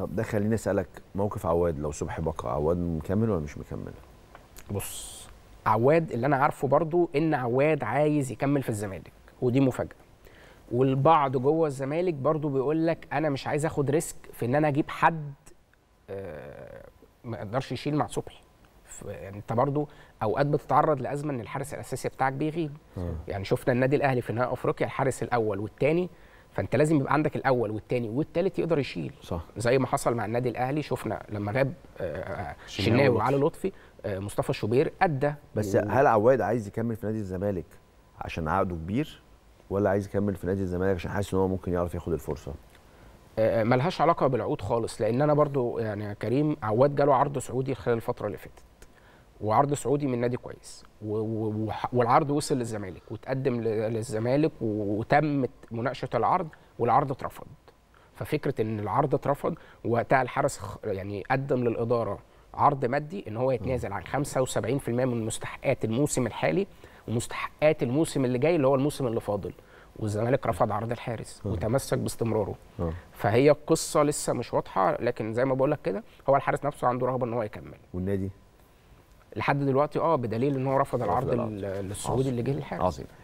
طب ده خليني اسالك موقف عواد لو صبحي بقى عواد مكمل ولا مش مكمل بص عواد اللي انا عارفه برضو ان عواد عايز يكمل في الزمالك ودي مفاجاه والبعض جوه الزمالك برضو بيقول لك انا مش عايز اخد ريسك في ان انا اجيب حد آه، ما يقدرش يشيل مع صبحي يعني انت برضو اوقات بتتعرض لازمه ان الحارس الاساسي بتاعك بيغيب آه. يعني شفنا النادي الاهلي في نهائي افريقيا الحارس الاول والثاني فانت لازم يبقى عندك الاول والثاني والثالث يقدر يشيل صح. زي ما حصل مع النادي الاهلي شفنا لما غاب آه، آه، آه، شناوي وعلي لطفي مصطفى شوبير ادى بس و... هل عواد عايز يكمل في نادي الزمالك عشان عقده كبير ولا عايز يكمل في نادي الزمالك عشان حاسس ان هو ممكن يعرف ياخد الفرصه ملهاش علاقه بالعقود خالص لان انا برضو يعني كريم عواد جاله عرض سعودي خلال الفتره اللي فاتت وعرض سعودي من نادي كويس والعرض وصل للزمالك وتقدم للزمالك وتمت مناقشه العرض والعرض اترفض ففكره ان العرض اترفض وقتها الحرس يعني قدم للاداره عرض مادي ان هو يتنازل عن 75% من مستحقات الموسم الحالي ومستحقات الموسم اللي جاي اللي هو الموسم اللي فاضل والزمالك رفض عرض الحارس اه. وتمسك باستمراره اه. فهي القصه لسه مش واضحه لكن زي ما بقول لك كده هو الحارس نفسه عنده رغبه ان هو يكمل والنادي لحد دلوقتي اه بدليل ان هو رفض العرض للسعودي اللي جه للحارس عظيم